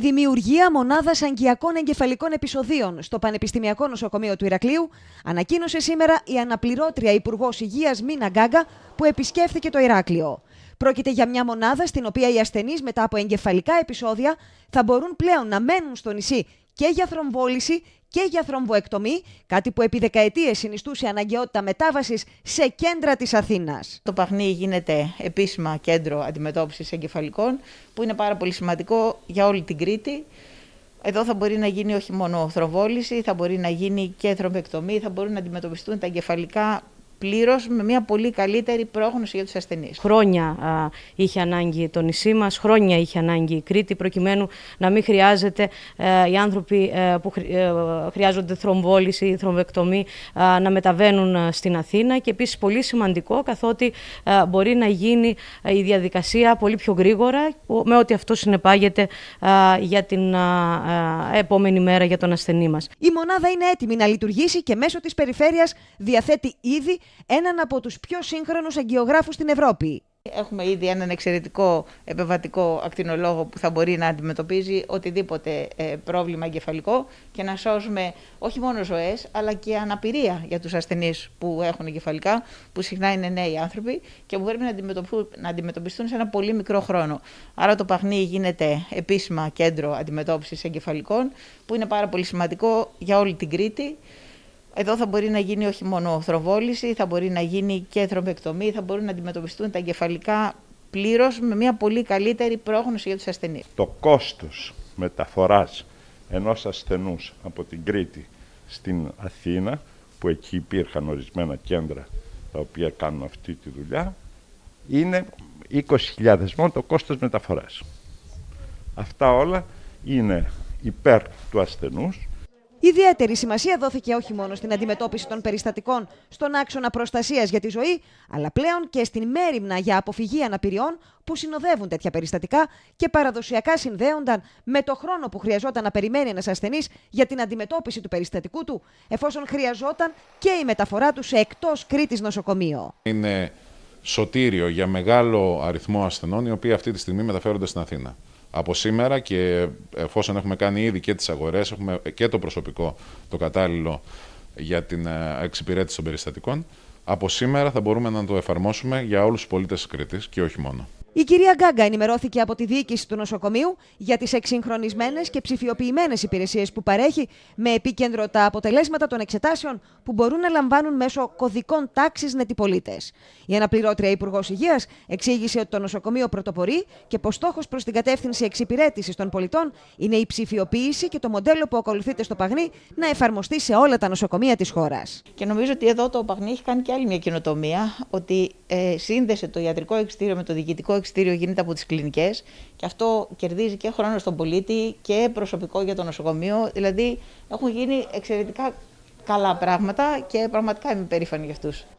Η δημιουργία μονάδας αγκιακών εγκεφαλικών επεισοδίων στο Πανεπιστημιακό Νοσοκομείο του Ηρακλείου, ανακοίνωσε σήμερα η αναπληρώτρια Υπουργός Υγείας Μίνα Γκάγκα που επισκέφθηκε το Ηράκλειο. Πρόκειται για μια μονάδα στην οποία οι ασθενείς μετά από εγκεφαλικά επεισόδια θα μπορούν πλέον να μένουν στο νησί και για θρομβόληση και για θρομβοεκτομή, κάτι που επί δεκαετίες συνιστούσε αναγκαιότητα μετάβασης σε κέντρα της Αθήνας. Το Παχνί γίνεται επίσημα κέντρο αντιμετώπισης εγκεφαλικών, που είναι πάρα πολύ σημαντικό για όλη την Κρήτη. Εδώ θα μπορεί να γίνει όχι μόνο θροβόληση, θα μπορεί να γίνει και θρομβοεκτομή, θα μπορούν να αντιμετωπιστούν τα εγκεφαλικά πλήρως με μια πολύ καλύτερη πρόγνωση για τους ασθενείς. Χρόνια είχε ανάγκη το νησί μας, χρόνια είχε ανάγκη η Κρήτη, προκειμένου να μην χρειάζεται ε, οι άνθρωποι ε, που ε, χρειάζονται θρομβόληση ή θρομβεκτομή να μεταβαίνουν στην Αθήνα. Και επίσης πολύ σημαντικό, καθότι μπορεί να γίνει η διαδικασία πολύ πιο γρήγορα, με ό,τι αυτό συνεπάγεται για την επόμενη μέρα για τον ασθενή μας. Η μονάδα είναι έτοιμη να λειτουργήσει και μέσω της περιφέρειας διαθέτει ήδη έναν από τους πιο σύγχρονους αγκιογράφους στην Ευρώπη. Έχουμε ήδη έναν εξαιρετικό επεμβατικό ακτινολόγο που θα μπορεί να αντιμετωπίζει οτιδήποτε ε, πρόβλημα εγκεφαλικό και να σώζουμε όχι μόνο ζωές αλλά και αναπηρία για τους ασθενείς που έχουν εγκεφαλικά που συχνά είναι νέοι άνθρωποι και που πρέπει να αντιμετωπιστούν σε ένα πολύ μικρό χρόνο. Άρα το Παγνί γίνεται επίσημα κέντρο αντιμετώπισης εγκεφαλικών που είναι πάρα πολύ σημαντικό για όλη την Κρήτη. Εδώ θα μπορεί να γίνει όχι μόνο θροβόληση, θα μπορεί να γίνει και θρομβεκτομή, θα μπορούν να αντιμετωπιστούν τα εγκεφαλικά πλήρως με μια πολύ καλύτερη πρόγνωση για τους ασθενείς. Το κόστος μεταφοράς ενός ασθενού από την Κρήτη στην Αθήνα, που εκεί υπήρχαν ορισμένα κέντρα τα οποία κάνουν αυτή τη δουλειά, είναι 20.000 μόνο το κόστος μεταφοράς. Αυτά όλα είναι υπέρ του ασθενούς, Ιδιαίτερη σημασία δόθηκε όχι μόνο στην αντιμετώπιση των περιστατικών στον άξονα προστασίας για τη ζωή, αλλά πλέον και στην μέρημνα για αποφυγή αναπηριών που συνοδεύουν τέτοια περιστατικά και παραδοσιακά συνδέονταν με το χρόνο που χρειαζόταν να περιμένει ένας ασθενής για την αντιμετώπιση του περιστατικού του, εφόσον χρειαζόταν και η μεταφορά του σε εκτός Κρήτης νοσοκομείο. Είναι σωτήριο για μεγάλο αριθμό ασθενών, οι οποίοι αυτή τη στιγμή μεταφέρονται στην Αθήνα από σήμερα και εφόσον έχουμε κάνει ήδη και τις αγορές, έχουμε και το προσωπικό το κατάλληλο για την ε, εξυπηρέτηση των περιστατικών, από σήμερα θα μπορούμε να το εφαρμόσουμε για όλους τους πολίτες της Κρήτης και όχι μόνο. Η κυρία Γκάγκα ενημερώθηκε από τη διοίκηση του νοσοκομείου για τις εξυγχρονισμένες και ψηφιοποιημένες υπηρεσίες που παρέχει, με επίκεντρο τα αποτελέσματα των εξετάσεων που μπορούν να λαμβάνουν μέσω κωδικών τάξης νετιπολίτε. Η αναπληρώτρια Υπουργός Υγείας εξήγησε ότι το νοσοκομείο πρωτοπορεί και πως στόχος προς την κατεύθυνση εξυπηρέτησης των πολιτών είναι η ψηφιοποίηση και το μοντέλο που ακολουθείται στο Παγνί να εφαρμοστεί σε όλα τα νοσοκομεία της χώρας. Και νομίζω ότι εδώ το Παγνί έχει κάνει και άλλη μια κοινοτομία, ότι ε, σύνδεσε το ιατρικό εξτήριο με το διοικητικό εξιτήριο γίνεται από τις κλινικές και αυτό κερδίζει και χρόνο στον πολίτη και προσωπικό για το νοσοκομείο. Δηλαδή έχουν γίνει εξαιρετικά καλά πράγματα και πραγματικά είμαι περήφανη για αυτούς.